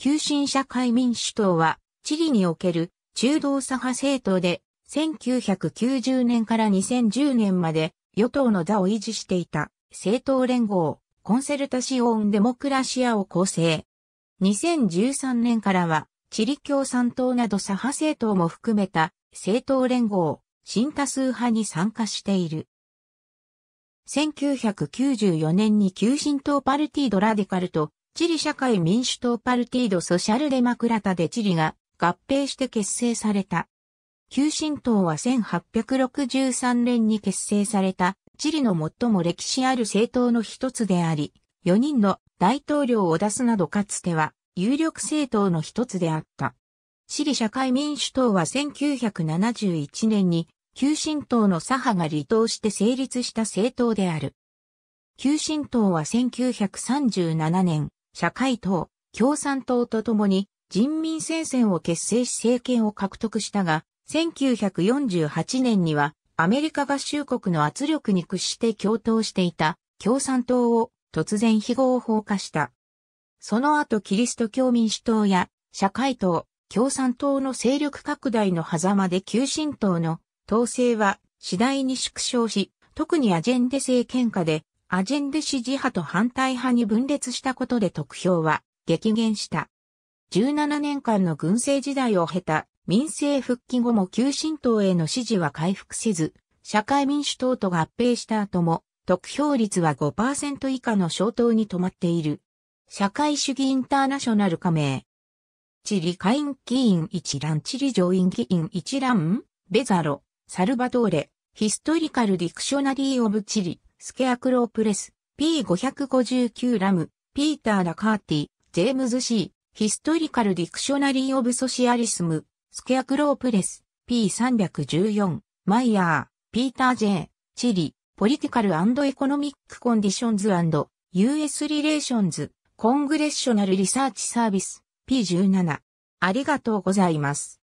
急進社会民主党は、チリにおける中道左派政党で、1990年から2010年まで与党の座を維持していた政党連合、コンセルタシオン・デモクラシアを構成。2013年からは、チリ共産党など左派政党も含めた政党連合、新多数派に参加している。1994年に急進党パルティドラディカルとチリ社会民主党パルティード・ソシャルデマクラタでチリが合併して結成された。旧新党は1863年に結成されたチリの最も歴史ある政党の一つであり、4人の大統領を出すなどかつては有力政党の一つであった。チリ社会民主党は1971年に旧新党の左派が離党して成立した政党である。旧新党は1937年、社会党、共産党と共に人民戦線を結成し政権を獲得したが、1948年にはアメリカ合衆国の圧力に屈して共闘していた共産党を突然非合法化した。その後キリスト教民主党や社会党、共産党の勢力拡大の狭間で急進党の統制は次第に縮小し、特にアジェンデ政権下でアジェンデ支持派と反対派に分裂したことで得票は激減した。17年間の軍政時代を経た民政復帰後も旧新党への支持は回復せず、社会民主党と合併した後も得票率は5%以下の小党に止まっている。社会主義インターナショナル加盟。チリ下院議員一覧チリ上院議員一覧ベザロ、サルバトーレ、ヒストリカルディクショナリー・オブ・チリ。スケアクロープレス、P559 ラム、ピーター・ラカーティ、ジェームズ・シー、ヒストリカル・ディクショナリー・オブ・ソシアリスム、スケアクロープレス、P314、マイヤー、ピーター・ J、チリ、ポリティカル・エコノミック・コンディションズ &US リレーションズ、コングレッショナル・リサーチ・サービス、P17。ありがとうございます。